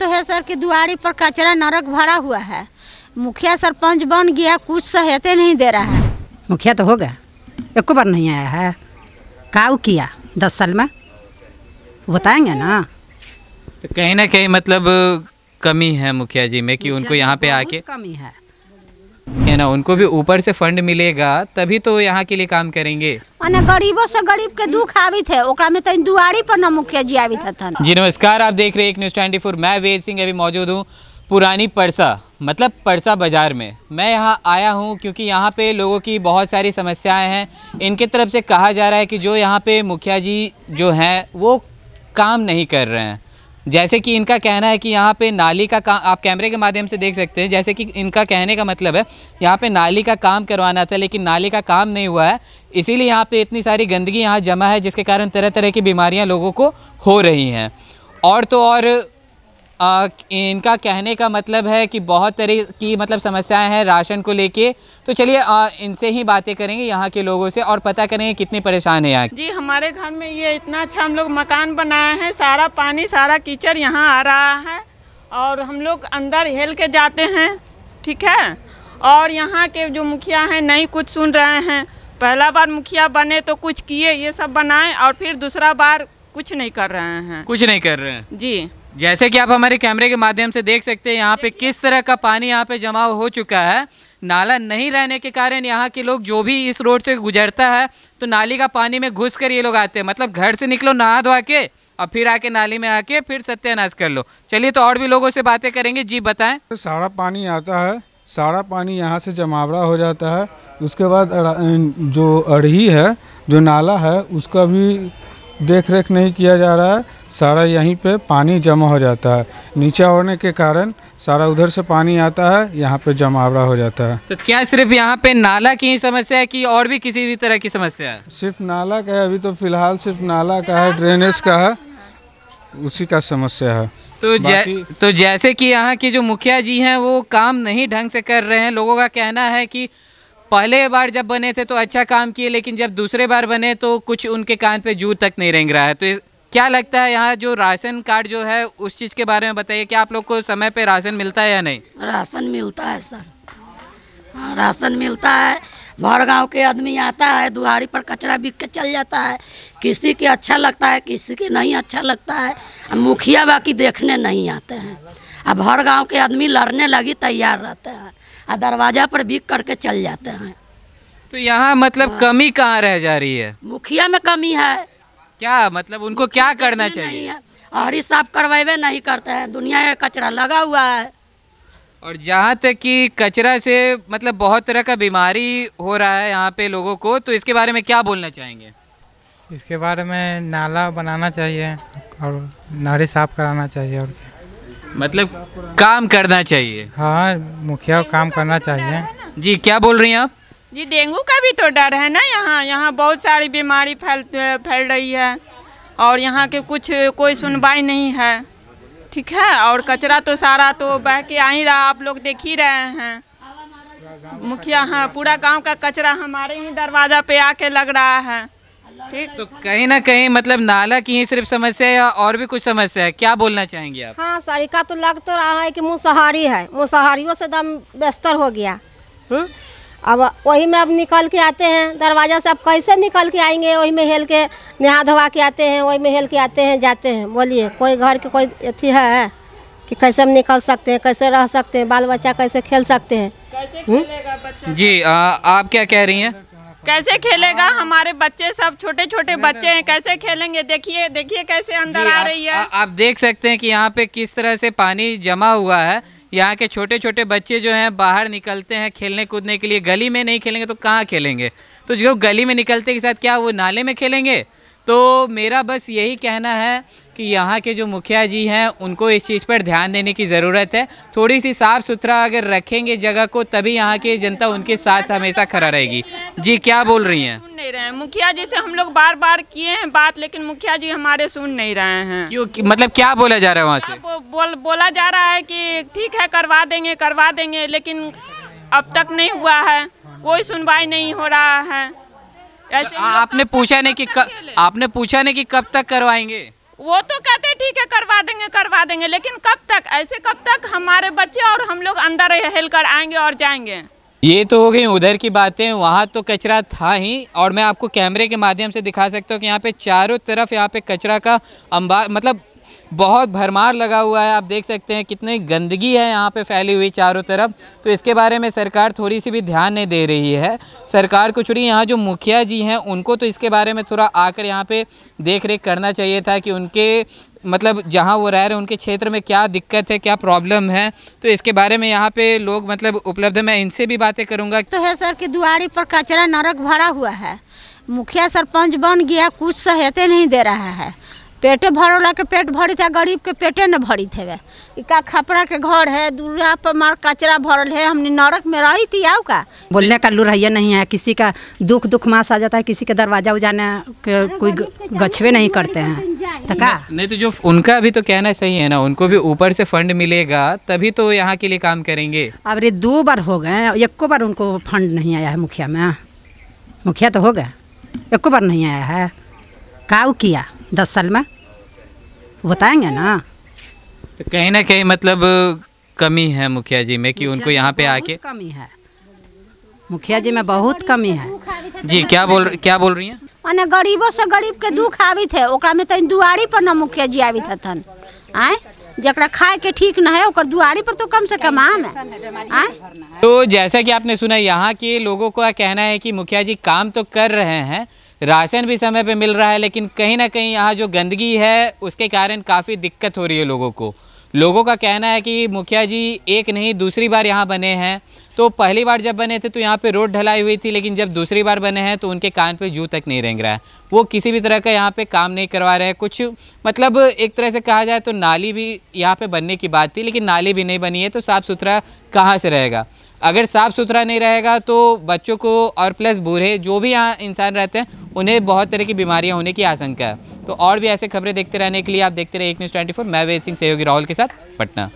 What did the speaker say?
तो है सर कि दुआरी पर कचरा नरक भरा हुआ है मुखिया सरपंच बन गया कुछ सहायता नहीं दे रहा है मुखिया तो हो गया एक बार नहीं आया है काउ किया दस साल में बताएंगे ना तो कहीं ना कहीं मतलब कमी है मुखिया जी में कि उनको यहाँ पे आके कमी है है ना उनको भी ऊपर से फंड मिलेगा तभी तो यहाँ के लिए काम करेंगे गरीबों से गरीब के दुख आवित है में तो दुआरी पर न मुखिया जी आवित हथन जी नमस्कार आप देख रहे हैं एक न्यूज ट्वेंटी फोर मैं वेद सिंह अभी मौजूद हूँ पुरानी परसा मतलब परसा बाज़ार में मैं यहाँ आया हूँ क्योंकि यहाँ पे लोगों की बहुत सारी समस्याएं हैं इनके तरफ से कहा जा रहा है कि जो यहाँ पे मुखिया जी जो हैं वो काम नहीं कर रहे हैं जैसे कि इनका कहना है कि यहाँ पे नाली का काम आप कैमरे के माध्यम से देख सकते हैं जैसे कि इनका कहने का मतलब है यहाँ पे नाली का काम करवाना था लेकिन नाली का काम नहीं हुआ है इसीलिए यहाँ पे इतनी सारी गंदगी यहाँ जमा है जिसके कारण तरह तरह की बीमारियाँ लोगों को हो रही हैं और तो और आ, इनका कहने का मतलब है कि बहुत तरह की मतलब समस्याएं हैं राशन को लेके तो चलिए इनसे ही बातें करेंगे यहाँ के लोगों से और पता करेंगे कितने परेशान है यहाँ जी हमारे घर में ये इतना अच्छा हम लोग मकान बनाए हैं सारा पानी सारा कीचड़ यहाँ आ रहा है और हम लोग अंदर हेल के जाते हैं ठीक है और यहाँ के जो मुखिया हैं नहीं कुछ सुन रहे हैं पहला बार मुखिया बने तो कुछ किए ये सब बनाए और फिर दूसरा बार कुछ नहीं कर रहे हैं कुछ नहीं कर रहे हैं जी जैसे कि आप हमारे कैमरे के माध्यम से देख सकते हैं यहाँ पे किस तरह का पानी यहाँ पे जमा हो चुका है नाला नहीं रहने के कारण यहाँ के लोग जो भी इस रोड से गुजरता है तो नाली का पानी में घुस कर ये लोग आते हैं मतलब घर से निकलो नहा धोवा के और फिर आके नाली में आके फिर सत्यानाश कर लो चलिए तो और भी लोगों से बातें करेंगे जी बताएं तो सारा पानी आता है सारा पानी यहाँ से जमावड़ा हो जाता है उसके बाद जो अड़ही है जो नाला है उसका भी देख रेख नहीं किया जा रहा है सारा यहीं पे पानी जमा हो जाता है नीचा होने के कारण सारा उधर से पानी आता है यहाँ पे जमावड़ा हो जाता है तो क्या सिर्फ यहाँ पे नाला की ही समस्या है कि और भी किसी भी तरह की समस्या है सिर्फ नाला का है अभी तो फिलहाल सिर्फ नाला का है ड्रेनेज का है उसी का समस्या है तो जै, तो जैसे कि यहाँ के जो मुखिया जी हैं वो काम नहीं ढंग से कर रहे हैं लोगों का कहना है कि पहले बार जब बने थे तो अच्छा काम किए लेकिन जब दूसरे बार बने तो कुछ उनके कान पे जूर तक नहीं रेंग रहा है तो क्या लगता है यहाँ जो राशन कार्ड जो है उस चीज़ के बारे में बताइए क्या आप लोग को समय पे राशन मिलता है या नहीं राशन मिलता है सर हाँ, राशन मिलता है भर गांव के आदमी आता है दुहारी पर कचरा बिक के चल जाता है किसी के अच्छा लगता है किसी के नहीं अच्छा लगता है मुखिया बाकी देखने नहीं आते हैं अब हर गांव के आदमी लड़ने लगी तैयार रहते हैं और दरवाजा पर बिक करके चल जाते हैं तो यहाँ मतलब हाँ। कमी कहाँ रह जा रही है मुखिया में कमी है क्या मतलब उनको क्या करना चाहिए हरी साफ करवाए नहीं करते हैं दुनिया में कचरा लगा हुआ है और जहाँ तक कि कचरा से मतलब बहुत तरह का बीमारी हो रहा है यहाँ पे लोगों को तो इसके बारे में क्या बोलना चाहेंगे इसके बारे में नाला बनाना चाहिए और नारी साफ कराना चाहिए और मतलब काम करना चाहिए हाँ मुखिया काम करना चाहिए जी क्या बोल रही हैं आप जी डेंगू का भी तो डर है ना यहाँ यहाँ बहुत सारी बीमारी फैल फैल रही है और यहाँ के कुछ कोई सुनवाई नहीं है ठीक है और कचरा तो सारा तो बह के आ ही रहा आप लोग देख ही रहे हैं मुखिया हाँ पूरा गांव का कचरा हमारे ही दरवाजा पे आके लग रहा है ठीक तो कहीं ना कहीं मतलब नाला की ही सिर्फ समस्या है या और भी कुछ समस्या है क्या बोलना चाहेंगे आप हाँ सड़का तो लग तो रहा है कि मुँह सहारी है मुँह सहारियों से दम बेस्तर हो गया हुँ? हम्म? अब वही में अब निकल के आते हैं दरवाज़ा से अब कैसे निकल के आएंगे वही में हेल के नहा धोवा के आते हैं वही में हेल के आते हैं जाते हैं बोलिए कोई घर के कोई अथी है कि कैसे हम निकल सकते हैं कैसे रह सकते हैं बाल बच्चा कैसे खेल सकते हैं हम्म? जी आ, आप क्या कह रही हैं कैसे खेलेगा हमारे बच्चे सब छोटे छोटे बच्चे तो- हैं कैसे खेलेंगे देखिए देखिए कैसे अंदर आ रही है आ, आप देख सकते हैं कि यहाँ पे किस तरह से पानी जमा हुआ है यहाँ के छोटे छोटे बच्चे जो हैं बाहर निकलते हैं खेलने कूदने के लिए गली में नहीं खेलेंगे तो कहाँ खेलेंगे तो जो गली में निकलते के साथ क्या वो नाले में खेलेंगे तो मेरा बस यही कहना है कि यहाँ के जो मुखिया जी हैं उनको इस चीज़ पर ध्यान देने की ज़रूरत है थोड़ी सी साफ़ सुथरा अगर रखेंगे जगह को तभी यहाँ की जनता उनके साथ हमेशा खड़ा रहेगी जी क्या बोल रही हैं सुन नहीं रहे हैं मुखिया जी से हम लोग बार बार किए हैं बात लेकिन मुखिया जी हमारे सुन नहीं रहे हैं क्यों मतलब क्या बोला जा रहा है वहाँ से बो, बोल बोला जा रहा है कि ठीक है करवा देंगे करवा देंगे लेकिन अब तक नहीं हुआ है कोई सुनवाई नहीं हो रहा है आपने पूछा नहीं कि आपने पूछा नहीं कि कब तक करवाएंगे वो तो कहते ठीक है करवा देंगे करवा देंगे लेकिन कब तक ऐसे कब तक हमारे बच्चे और हम लोग अंदर हेल कर आएंगे और जाएंगे ये तो हो गई उधर की बातें वहाँ तो कचरा था ही और मैं आपको कैमरे के माध्यम से दिखा सकता हूँ कि यहाँ पे चारों तरफ यहाँ पे कचरा का अम्बा मतलब बहुत भरमार लगा हुआ है आप देख सकते हैं कितनी गंदगी है यहाँ पे फैली हुई चारों तरफ तो इसके बारे में सरकार थोड़ी सी भी ध्यान नहीं दे रही है सरकार को छोड़िए यहाँ जो मुखिया जी हैं उनको तो इसके बारे में थोड़ा आकर यहाँ पे देख रेख करना चाहिए था कि उनके मतलब जहाँ वो रह रहे हैं उनके क्षेत्र में क्या दिक्कत है क्या प्रॉब्लम है तो इसके बारे में यहाँ पे लोग मतलब उपलब्ध मैं इनसे भी बातें करूँगा तो है सर कि दुआरी पर कचरा नरक भरा हुआ है मुखिया सरपंच बन गया कुछ सहायता नहीं दे रहा है पेटे भरोला के पेट भरित है गरीब के पेटे न भरित है इका खपरा के घर है दूरा पर मार कचरा भरल है हमने नरक में रही थी आओ का बोलने का लुरहैया नहीं है किसी का दुख दुख मास आ जाता है किसी के दरवाजा उजाने के कोई गछवे नहीं करते हैं तो का नहीं तो जो उनका भी तो कहना सही है ना उनको भी ऊपर से फंड मिलेगा तभी तो यहाँ के लिए काम करेंगे अब रे दो बार हो गए एको बार उनको फंड नहीं आया है मुखिया में मुखिया तो हो गए एको बार नहीं आया है काउ किया दस साल में बताएंगे ना तो कहीं ना कहीं मतलब कमी है मुखिया जी में कि उनको यहाँ पे आके कमी है मुखिया जी में बहुत कमी है जी क्या बोल क्या बोल रही है अने गरीबों से गरीब के दुख आवित है ओकरा में तन दुआरी पर न मुखिया जी आवित हथन आए जरा खाए के ठीक ना है ओकर दुआरी पर तो कम से कम आम है आए तो जैसा कि आपने सुना यहाँ के लोगों का कहना है कि मुखिया जी काम तो कर रहे हैं राशन भी समय पे मिल रहा है लेकिन कहीं ना कहीं यहाँ जो गंदगी है उसके कारण काफ़ी दिक्कत हो रही है लोगों को लोगों का कहना है कि मुखिया जी एक नहीं दूसरी बार यहाँ बने हैं तो पहली बार जब बने थे तो यहाँ पे रोड ढलाई हुई थी लेकिन जब दूसरी बार बने हैं तो उनके कान पे जू तक नहीं रेंग रहा है वो किसी भी तरह का यहाँ पे काम नहीं करवा रहे हैं कुछ मतलब एक तरह से कहा जाए तो नाली भी यहाँ पे बनने की बात थी लेकिन नाली भी नहीं बनी है तो साफ़ सुथरा कहाँ से रहेगा अगर साफ़ सुथरा नहीं रहेगा तो बच्चों को और प्लस बूढ़े जो भी यहाँ इंसान रहते हैं उन्हें बहुत तरह की बीमारियाँ होने की आशंका है तो और भी ऐसे खबरें देखते रहने के लिए आप देखते रहे एक न्यूज़ ट्वेंटी मैं वेद सिंह सहयोगी राहुल के साथ पटना